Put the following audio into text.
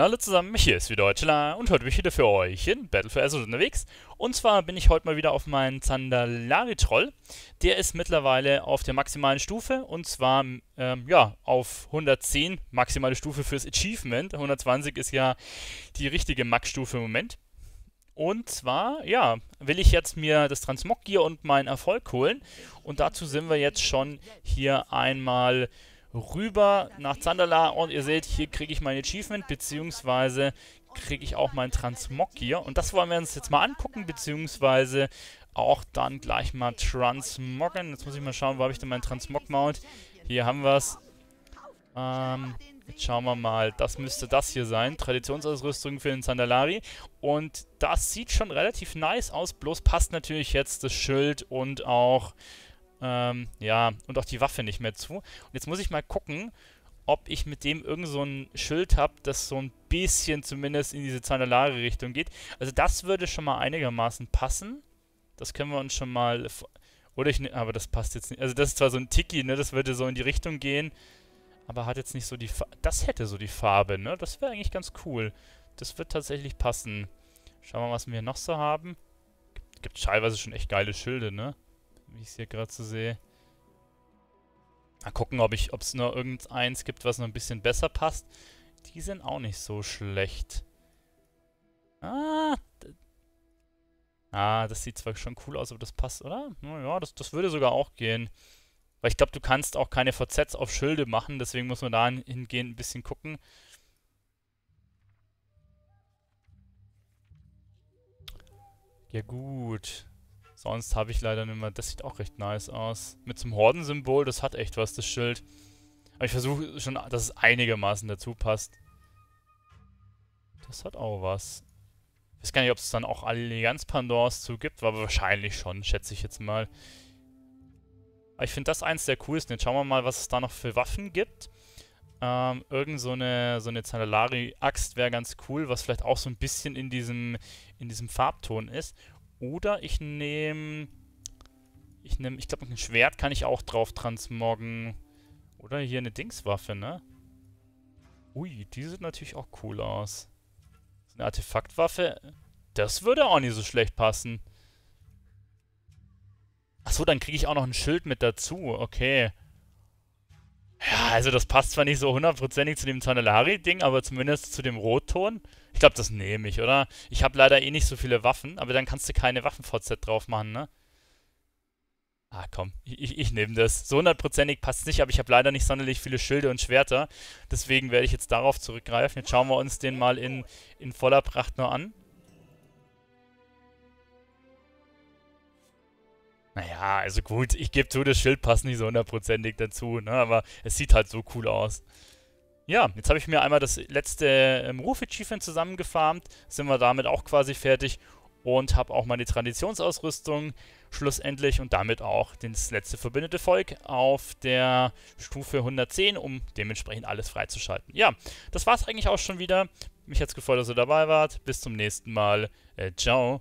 Hallo zusammen, hier ist wieder Deutschler und heute bin ich wieder für euch in Battle for Azeroth unterwegs. Und zwar bin ich heute mal wieder auf meinen Zandalari-Troll. Der ist mittlerweile auf der maximalen Stufe und zwar ähm, ja, auf 110 maximale Stufe fürs Achievement. 120 ist ja die richtige Max-Stufe im Moment. Und zwar, ja, will ich jetzt mir das Transmog-Gear und meinen Erfolg holen. Und dazu sind wir jetzt schon hier einmal rüber nach Zandala und ihr seht, hier kriege ich mein Achievement, beziehungsweise kriege ich auch mein Transmog hier. Und das wollen wir uns jetzt mal angucken, beziehungsweise auch dann gleich mal Transmoggen. Jetzt muss ich mal schauen, wo habe ich denn mein Transmog-Mount? Hier haben wir es. Ähm, jetzt schauen wir mal. Das müsste das hier sein. Traditionsausrüstung für den Zandalari. Und das sieht schon relativ nice aus. Bloß passt natürlich jetzt das Schild und auch ähm, ja, und auch die Waffe nicht mehr zu. Und jetzt muss ich mal gucken, ob ich mit dem irgend so ein Schild habe, das so ein bisschen zumindest in diese Zanalare-Richtung geht. Also das würde schon mal einigermaßen passen. Das können wir uns schon mal... Oder ich... Ne aber das passt jetzt nicht. Also das ist zwar so ein Tiki, ne? Das würde so in die Richtung gehen. Aber hat jetzt nicht so die... Fa das hätte so die Farbe, ne? Das wäre eigentlich ganz cool. Das wird tatsächlich passen. Schauen wir mal, was wir noch so haben. Gibt, gibt teilweise schon echt geile Schilde, ne? ich es hier gerade so sehe. Mal gucken, ob es noch irgendeins gibt, was noch ein bisschen besser passt. Die sind auch nicht so schlecht. Ah, ah das sieht zwar schon cool aus, aber das passt, oder? Naja, das, das würde sogar auch gehen. Weil ich glaube, du kannst auch keine VZs auf Schilde machen, deswegen muss man da hingehend ein bisschen gucken. Ja gut. Sonst habe ich leider nicht mehr... Das sieht auch recht nice aus. Mit zum Hordensymbol, das hat echt was, das Schild. Aber ich versuche schon, dass es einigermaßen dazu passt. Das hat auch was. Ich weiß gar nicht, ob es dann auch Allianz-Pandors zu gibt, aber wahrscheinlich schon, schätze ich jetzt mal. Aber ich finde das eins der coolsten. Jetzt schauen wir mal, was es da noch für Waffen gibt. Ähm, irgend so eine, so eine Zandalari-Axt wäre ganz cool, was vielleicht auch so ein bisschen in diesem, in diesem Farbton ist. Oder ich nehme... Ich nehme, ich glaube, ein Schwert kann ich auch drauf transmoggen. Oder hier eine Dingswaffe, ne? Ui, die sieht natürlich auch cool aus. Eine Artefaktwaffe, das würde auch nicht so schlecht passen. Achso, dann kriege ich auch noch ein Schild mit dazu. Okay. Ja, also das passt zwar nicht so hundertprozentig zu dem Zanellari-Ding, aber zumindest zu dem Rotton. Ich glaube, das nehme ich, oder? Ich habe leider eh nicht so viele Waffen, aber dann kannst du keine Waffen-VZ drauf machen, ne? Ah, komm, ich, ich nehme das. So hundertprozentig passt es nicht, aber ich habe leider nicht sonderlich viele Schilde und Schwerter. Deswegen werde ich jetzt darauf zurückgreifen. Jetzt schauen wir uns den mal in, in voller Pracht nur an. Naja, also gut, ich gebe zu, das Schild passt nicht so hundertprozentig dazu, ne? aber es sieht halt so cool aus. Ja, jetzt habe ich mir einmal das letzte ähm, Ruf-Achievement zusammengefarmt, sind wir damit auch quasi fertig und habe auch meine Traditionsausrüstung schlussendlich und damit auch das letzte verbündete Volk auf der Stufe 110, um dementsprechend alles freizuschalten. Ja, das war es eigentlich auch schon wieder. Mich hat es gefreut, dass ihr dabei wart. Bis zum nächsten Mal. Äh, ciao.